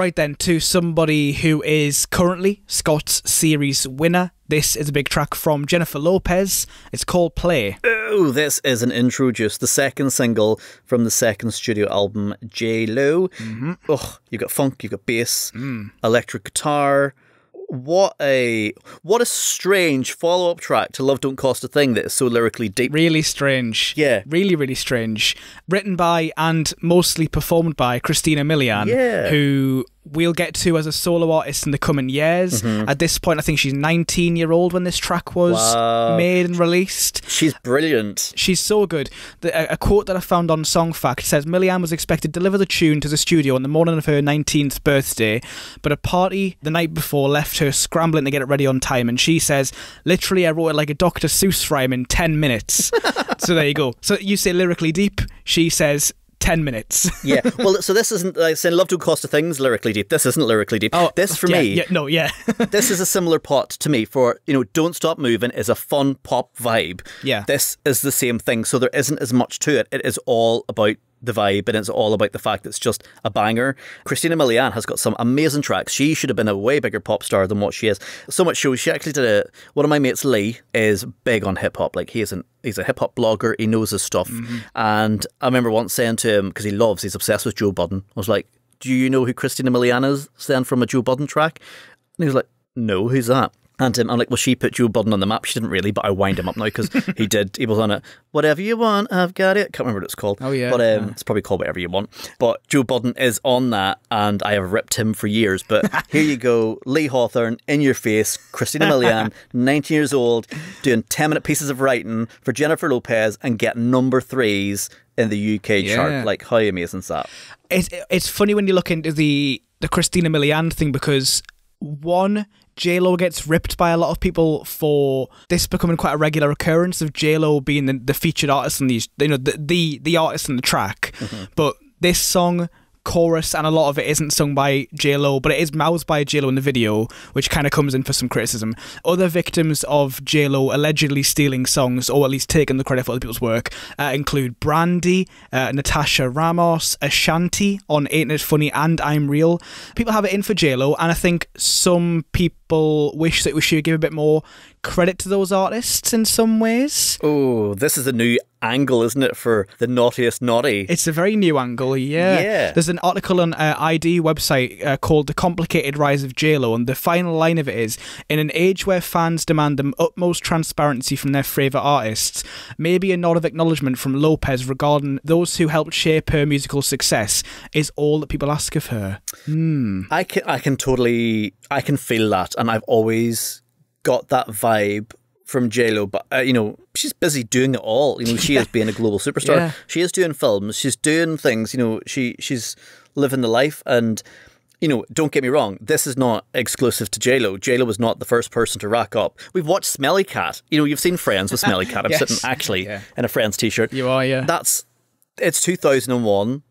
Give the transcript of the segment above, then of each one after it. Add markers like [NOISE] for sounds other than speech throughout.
Right then, to somebody who is currently Scott's series winner. This is a big track from Jennifer Lopez. It's called Play. Oh, this is an intro Just the second single from the second studio album, J Lo. Mm-hmm. Oh, you've got funk, you've got bass, mm. electric guitar what a what a strange follow up track to Love Don't Cost a Thing that is so lyrically deep. Really strange. Yeah. Really, really strange. Written by and mostly performed by Christina Milian, yeah. who we'll get to as a solo artist in the coming years. Mm -hmm. At this point, I think she's 19 year old when this track was wow. made and released. She's brilliant. She's so good. The, a, a, quote that I found on Song Fact says Millie Ann was expected to deliver the tune to the studio on the morning of her 19th birthday, but a party the night before left her scrambling to get it ready on time. And she says, literally, I wrote it like a Dr. Seuss rhyme in 10 minutes. [LAUGHS] so there you go. So you say lyrically deep. She says 10 minutes. [LAUGHS] yeah. Well, so this isn't like said, Love to cost of Things lyrically deep. This isn't lyrically deep. Oh, this for yeah, me. Yeah, no, yeah. [LAUGHS] this is a similar pot to me for, you know, Don't Stop Moving is a fun pop vibe. Yeah. This is the same thing. So there isn't as much to it. It is all about the vibe, and it's all about the fact it's just a banger. Christina Milian has got some amazing tracks. She should have been a way bigger pop star than what she is. So much so she actually did a one of my mates Lee is big on hip hop. Like he is not he's a hip hop blogger. He knows his stuff. Mm -hmm. And I remember once saying to him because he loves he's obsessed with Joe Budden. I was like, "Do you know who Christina Milian is?" Then from a Joe Budden track, and he was like, "No, who's that?" And um, I'm like, well, she put Joe Budden on the map. She didn't really, but I wind him up now because [LAUGHS] he did. He was on it. Whatever you want, I've got it. Can't remember what it's called. Oh yeah, but um, yeah. it's probably called whatever you want. But Joe Budden is on that, and I have ripped him for years. But [LAUGHS] here you go, Lee Hawthorne in your face, Christina Milian, [LAUGHS] 19 years old, doing 10 minute pieces of writing for Jennifer Lopez and get number threes in the UK yeah. chart. Like, how amazing is that? It's it's funny when you look into the the Christina Milian thing because one, Lo gets ripped by a lot of people for this becoming quite a regular occurrence of Lo being the, the featured artist on these, you know, the, the, the artist on the track. Mm -hmm. But this song chorus and a lot of it isn't sung by Lo, but it is mouthed by Lo in the video, which kind of comes in for some criticism. Other victims of Lo allegedly stealing songs, or at least taking the credit for other people's work, uh, include Brandy, uh, Natasha Ramos, Ashanti on Ain't It Funny and I'm Real. People have it in for Lo, and I think some people wish that we should give a bit more credit to those artists in some ways. Oh, this is a new angle, isn't it, for the naughtiest naughty? It's a very new angle, yeah. yeah. There's an article on uh, ID website uh, called "The Complicated Rise of JLo," and the final line of it is: "In an age where fans demand the utmost transparency from their favorite artists, maybe a nod of acknowledgement from Lopez regarding those who helped shape her musical success is all that people ask of her." Hmm. I can, I can totally, I can feel that, and I've always got that vibe from JLo, but uh, you know she's busy doing it all. You know she is [LAUGHS] being a global superstar. Yeah. She is doing films. She's doing things. You know she she's living the life. And you know, don't get me wrong. This is not exclusive to JLo. JLo was not the first person to rack up. We've watched Smelly Cat. You know, you've seen Friends with Smelly Cat. I'm [LAUGHS] yes. sitting actually yeah. in a Friends t-shirt. You are, yeah. That's it's 2001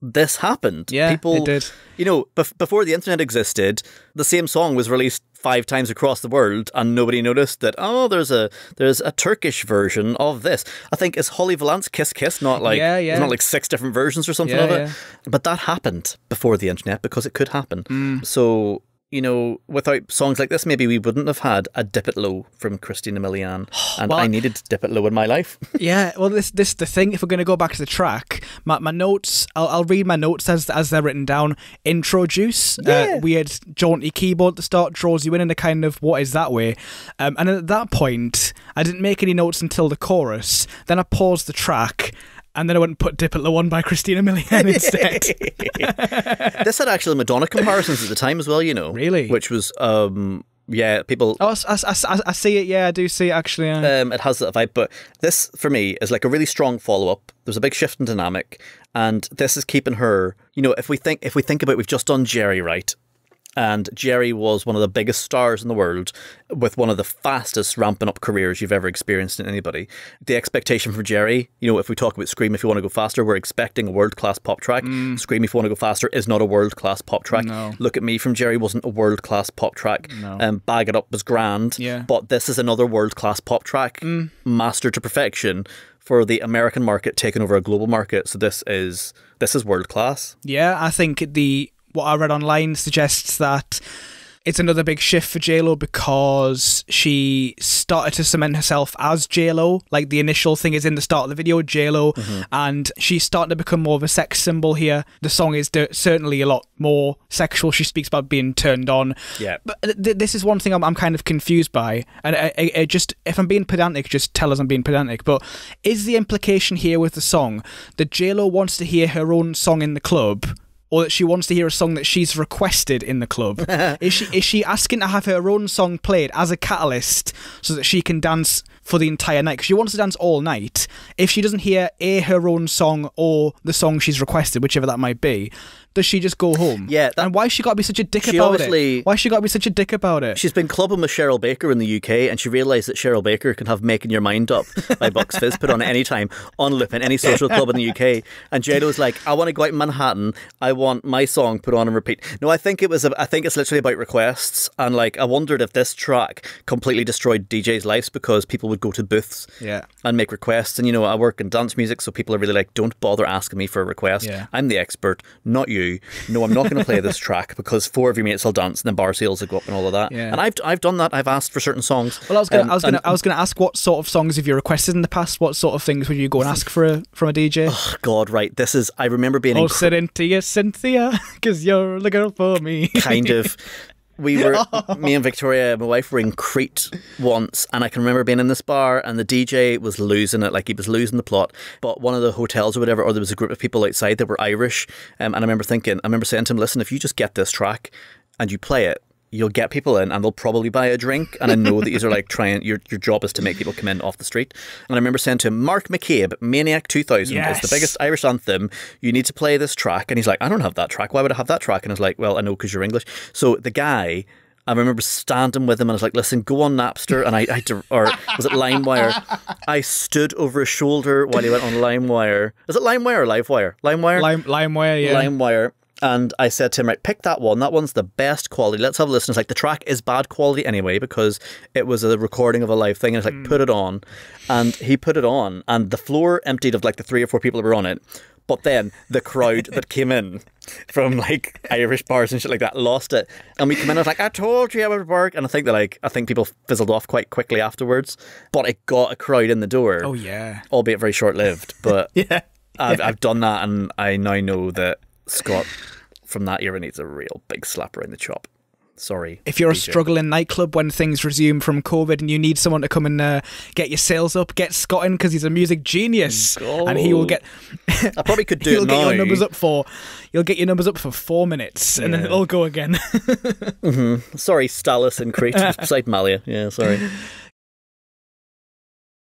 this happened. Yeah, people it did. You know, bef- before the internet existed, the same song was released five times across the world, and nobody noticed that. Oh, there's a there's a Turkish version of this. I think is Holly Valance "Kiss Kiss" not like yeah, yeah. not like six different versions or something yeah, of it. But that happened before the internet because it could happen. Mm. So you know, without songs like this, maybe we wouldn't have had a Dip It Low from Christina Milian. [GASPS] And well, I needed to Dip It Low in my life. [LAUGHS] yeah, well, this this the thing. If we're going to go back to the track, my, my notes, I'll, I'll read my notes as as they're written down. Intro juice, uh, yeah. uh, weird jaunty keyboard to start draws you in in a kind of what is that way? Um, and at that point, I didn't make any notes until the chorus. Then I paused the track and then I went and put Dip at the One by Christina Milian [LAUGHS] instead. [LAUGHS] this had actually Madonna [LAUGHS] comparisons at the time as well, you know. Really? Which was, um, yeah, people. Oh, I, I, I, I see it. Yeah, I do see it actually. Um, it has that vibe, but this for me is like a really strong follow up. There's a big shift in dynamic, and this is keeping her. You know, if we think if we think about, it, we've just done Jerry right, and Jerry was one of the biggest stars in the world with one of the fastest ramping up careers you've ever experienced in anybody. The expectation from Jerry, you know, if we talk about Scream, if you want to go faster, we're expecting a world class pop track. Mm. Scream, if you want to go faster, is not a world class pop track. No. Look at Me from Jerry wasn't a world class pop track. No. Um, Bag It Up was grand. Yeah. But this is another world class pop track, mm. mastered to perfection for the American market taking over a global market. So this is this is world class. Yeah, I think the what I read online suggests that it's another big shift for JLo because she started to cement herself as JLo. Like the initial thing is in the start of the video, JLo, mm-hmm. and she's starting to become more of a sex symbol here. The song is de- certainly a lot more sexual. She speaks about being turned on. Yeah. But th- this is one thing I'm, I'm, kind of confused by. And just, if I'm being pedantic, just tell us I'm being pedantic. But is the implication here with the song that JLo wants to hear her own song in the club? or that she wants to hear a song that she's requested in the club? [LAUGHS] is she is she asking to have her own song played as a catalyst so that she can dance for the entire night because she wants to dance all night. If she doesn't hear a her own song or the song she's requested, whichever that might be, does she just go home? Yeah. That, and why she got to be such a dick about it? Why she got to be such a dick about it? She's been clubbing with Cheryl Baker in the UK, and she realised that Cheryl Baker can have "Making Your Mind Up" by [LAUGHS] Box Fizz put on at any time on loop in any social club in the UK. And Jada was like, "I want to go out in Manhattan. I want my song put on and repeat." No, I think it was. A, I think it's literally about requests, and like I wondered if this track completely destroyed DJs' lives because people would would go to booths yeah. and make requests. And, you know, I work in dance music, so people are really like, don't bother asking me for a request. Yeah. I'm the expert, not you. No, I'm not going to play this [LAUGHS] track because four of your mates will dance and then bar sales will go up and all of that. Yeah. And I've, I've done that. I've asked for certain songs. Well, I was going um, I was going I was going to ask what sort of songs have you requested in the past? What sort of things would you go and ask for a, from a DJ? [LAUGHS] Oh, God, right. This is, I remember being. Oh, Cynthia, Cynthia, because [LAUGHS] you're the girl for me. kind of we were [LAUGHS] me and Victoria, my wife, were in Crete once, and I can remember being in this bar, and the DJ was losing it, like he was losing the plot. But one of the hotels or whatever, or there was a group of people outside that were Irish, um, and I remember thinking, I remember saying to him, "Listen, if you just get this track and you play it, you'll get people in and they'll probably buy a drink. And I know that these are like [LAUGHS] trying your your job is to make people come in off the street. And I remember saying to him, Mark McCabe, Maniac two thousand yes. is the biggest Irish anthem. You need to play this track. And he's like, I don't have that track. Why would I have that track? And I was like, Well, I know because you're English. So the guy I remember standing with him and I was like, listen, go on Napster. And I, I or was it LimeWire? [LAUGHS] I stood over his shoulder while he went on LimeWire. Is it LimeWire or LiveWire? LimeWire? Lime, LimeWire, yeah. LimeWire. And I said to him, right, pick that one. That one's the best quality. Let's have a listen. It's like the track is bad quality anyway because it was a recording of a live thing. And it's like, mm. put it on. And he put it on, and the floor emptied of like the three or four people that were on it. But then the crowd that [LAUGHS] came in from like Irish bars and shit like that lost it. And we come in and I was like, I told you I would work. And I think that like, I think people fizzled off quite quickly afterwards. But it got a crowd in the door. Oh, yeah. Albeit very short lived. But [LAUGHS] yeah. I've, yeah. I've done that and I now know that Scott from that era needs a real big slapper in the chop. Sorry. If you're DJ. a struggling nightclub when things resume from COVID and you need someone to come and uh, get your sales up, get Scott in because he's a music genius, and he will get. I probably could [LAUGHS] do. he'll get now. your numbers up for. You'll get your numbers up for four minutes, yeah. and then it'll go again. [LAUGHS] mm -hmm. Sorry, Stalis and Crete beside [LAUGHS] Malia. Yeah, sorry.